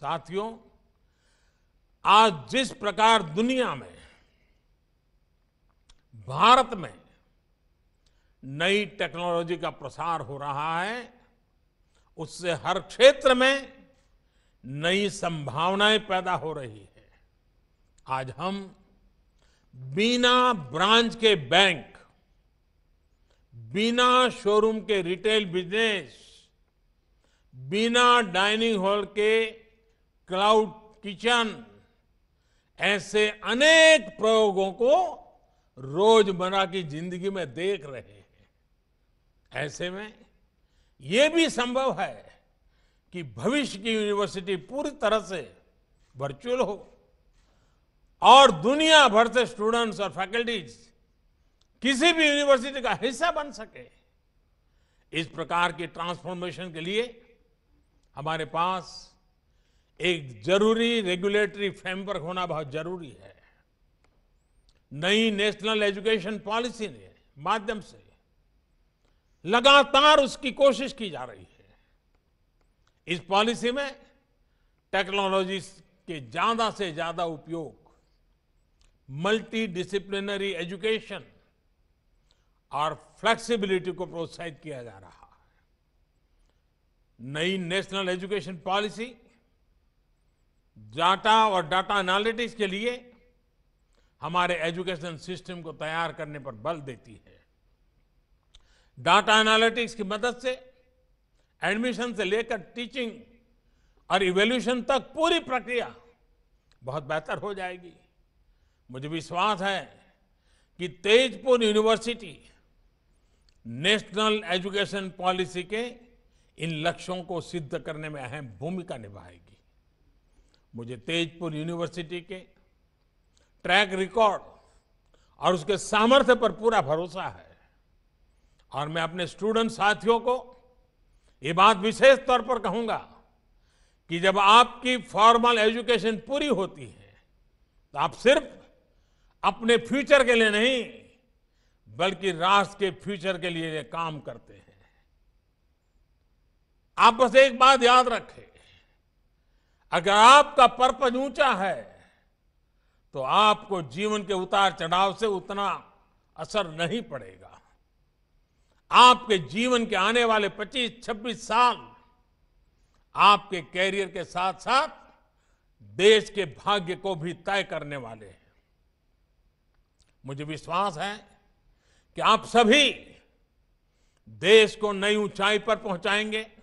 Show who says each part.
Speaker 1: साथियों आज जिस प्रकार दुनिया में भारत में नई टेक्नोलॉजी का प्रसार हो रहा है उससे हर क्षेत्र में नई संभावनाएं पैदा हो रही है आज हम बिना ब्रांच के बैंक बिना शोरूम के रिटेल बिजनेस बिना डाइनिंग हॉल के क्लाउड किचन ऐसे अनेक प्रयोगों को रोजमर्रा की जिंदगी में देख रहे हैं ऐसे में यह भी संभव है कि भविष्य की यूनिवर्सिटी पूरी तरह से वर्चुअल हो और दुनिया भर से स्टूडेंट्स और फैकल्टीज किसी भी यूनिवर्सिटी का हिस्सा बन सके इस प्रकार की ट्रांसफॉर्मेशन के लिए हमारे पास एक जरूरी रेगुलेटरी फ्रेमवर्क होना बहुत जरूरी है नई नेशनल एजुकेशन पॉलिसी ने माध्यम से लगातार उसकी कोशिश की जा रही है इस पॉलिसी में टेक्नोलॉजी के ज्यादा से ज्यादा उपयोग मल्टी डिसिप्लिनरी एजुकेशन और फ्लेक्सिबिलिटी को प्रोत्साहित किया जा रहा है नई नेशनल एजुकेशन पॉलिसी डाटा और डाटा एनालिटिक्स के लिए हमारे एजुकेशन सिस्टम को तैयार करने पर बल देती है डाटा एनालिटिक्स की मदद से एडमिशन से लेकर टीचिंग और इवेल्यूशन तक पूरी प्रक्रिया बहुत बेहतर हो जाएगी मुझे विश्वास है कि Tezpur university national education policy के इन लक्ष्यों को सिद्ध करने में अहम भूमिका निभाएगी मुझे तेजपुर यूनिवर्सिटी के ट्रैक रिकॉर्ड और उसके सामर्थ्य पर पूरा भरोसा है और मैं अपने स्टूडेंट साथियों को ये बात विशेष तौर पर कहूंगा कि जब आपकी फॉर्मल एजुकेशन पूरी होती है तो आप सिर्फ अपने फ्यूचर के लिए नहीं बल्कि राष्ट्र के फ्यूचर के लिए काम करते हैं आप बस एक बात याद रखें अगर आपका पर्पज ऊंचा है तो आपको जीवन के उतार चढ़ाव से उतना असर नहीं पड़ेगा आपके जीवन के आने वाले 25-26 साल आपके कैरियर के साथ साथ देश के भाग्य को भी तय करने वाले हैं मुझे विश्वास है कि आप सभी देश को नई ऊंचाई पर पहुंचाएंगे